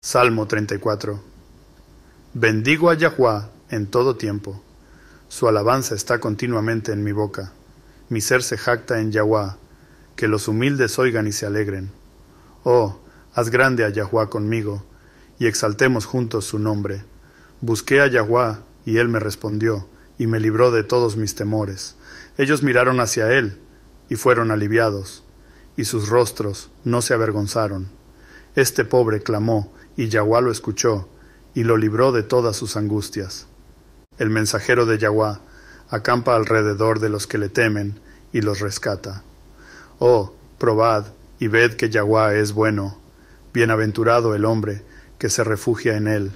Salmo 34 Bendigo a Yahuá en todo tiempo. Su alabanza está continuamente en mi boca. Mi ser se jacta en Yahuá. Que los humildes oigan y se alegren. Oh, haz grande a Yahuá conmigo, y exaltemos juntos su nombre. Busqué a Yahuá, y él me respondió, y me libró de todos mis temores. Ellos miraron hacia él, y fueron aliviados, y sus rostros no se avergonzaron. Este pobre clamó, y Yahuá lo escuchó, y lo libró de todas sus angustias. El mensajero de Yahuá acampa alrededor de los que le temen, y los rescata. Oh, probad y ved que Yahuá es bueno. Bienaventurado el hombre que se refugia en él.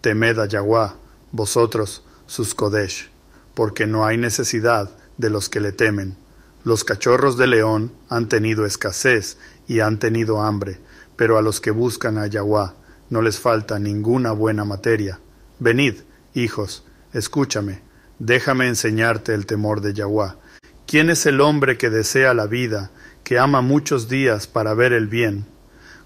Temed a Yahuá, vosotros, sus Kodesh, porque no hay necesidad de los que le temen. Los cachorros de león han tenido escasez y han tenido hambre, pero a los que buscan a Yahwá no les falta ninguna buena materia. Venid, hijos, escúchame, déjame enseñarte el temor de Yahwá. ¿Quién es el hombre que desea la vida, que ama muchos días para ver el bien?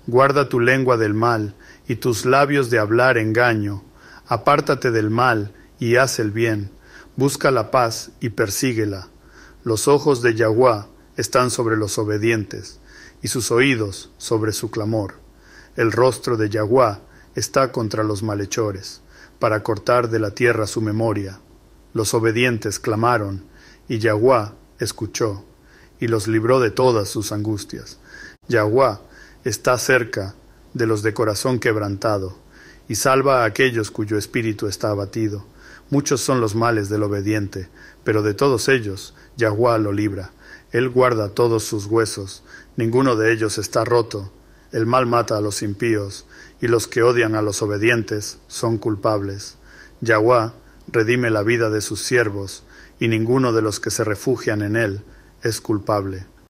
Guarda tu lengua del mal y tus labios de hablar engaño. Apártate del mal y haz el bien. Busca la paz y persíguela. Los ojos de Yahwá están sobre los obedientes y sus oídos sobre su clamor. El rostro de Yahuá está contra los malhechores, para cortar de la tierra su memoria. Los obedientes clamaron, y Yahuá escuchó, y los libró de todas sus angustias. Yahuá está cerca de los de corazón quebrantado, y salva a aquellos cuyo espíritu está abatido. Muchos son los males del obediente, pero de todos ellos Yahuá lo libra. Él guarda todos sus huesos, ninguno de ellos está roto. El mal mata a los impíos, y los que odian a los obedientes son culpables. Yahweh redime la vida de sus siervos, y ninguno de los que se refugian en él es culpable.